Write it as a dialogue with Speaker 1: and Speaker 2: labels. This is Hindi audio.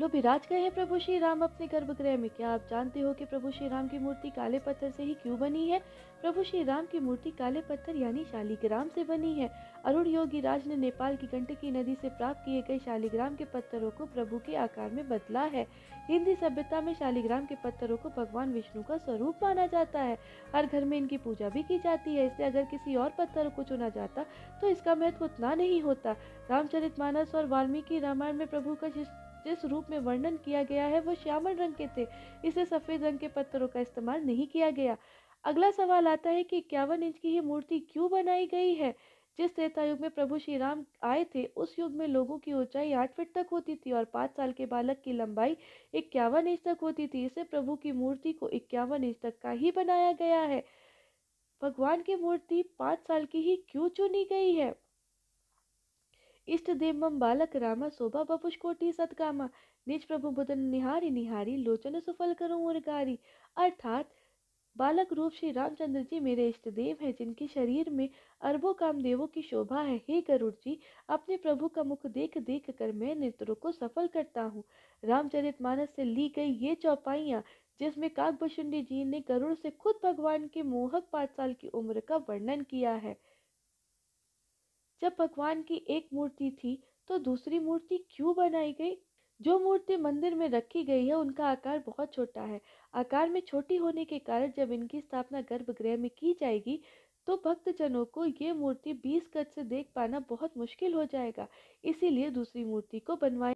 Speaker 1: लो विराज गए हैं प्रभु श्री राम अपने गर्भगृह में क्या आप जानते हो कि प्रभु श्री राम की मूर्ति काले पत्थर से ही क्यों बनी है प्रभु श्री राम की मूर्ति काले पत्थर यानी शालीग्राम से बनी है अरुण योगी राज ने नेपाल की गंडकी नदी से प्राप्त किए गए शालीग्राम के पत्थरों को प्रभु के आकार में बदला है हिंदी सभ्यता में शालीग्राम के पत्थरों को भगवान विष्णु का स्वरूप माना जाता है हर घर में इनकी पूजा भी की जाती है इसलिए अगर किसी और पत्थर को चुना जाता तो इसका महत्व उतना नहीं होता रामचरित मानस और वाल्मीकि रामायण में प्रभु का जिस रूप में वर्णन किया गया है वो श्यामल रंग के थे इसे सफ़ेद रंग के पत्थरों का इस्तेमाल नहीं किया गया अगला सवाल आता है कि इक्यावन इंच की ही मूर्ति क्यों बनाई गई है जिस त्रेता युग में प्रभु श्री राम आए थे उस युग में लोगों की ऊंचाई आठ फीट तक होती थी और पाँच साल के बालक की लंबाई इक्यावन इंच तक होती थी इसे प्रभु की मूर्ति को इक्यावन इंच तक का ही बनाया गया है भगवान की मूर्ति पाँच साल की ही क्यों चुनी गई है इष्ट देव मम बालक रामा शोभा बपुष कोटी सतकामा निज प्रभु बुदन निहारी निहारी लोचन सुफल करो और अर्थात बालक रूप श्री रामचंद्र जी मेरे इष्ट देव हैं जिनके शरीर में अरबों कामदेवों की शोभा है हे गरुड़ जी अपने प्रभु का मुख देख देख कर मैं नेत्रों को सफल करता हूँ रामचरित मानस से ली गई ये चौपाइयाँ जिसमें काकभशुंडी जी ने गरुड़ से खुद भगवान के मोहक पाँच साल की उम्र का वर्णन किया है जब भगवान की एक मूर्ति थी तो दूसरी मूर्ति क्यों बनाई गई जो मूर्ति मंदिर में रखी गई है उनका आकार बहुत छोटा है आकार में छोटी होने के कारण जब इनकी स्थापना गर्भगृह में की जाएगी तो भक्तजनों को ये मूर्ति बीस गज से देख पाना बहुत मुश्किल हो जाएगा इसीलिए दूसरी मूर्ति को बनवाया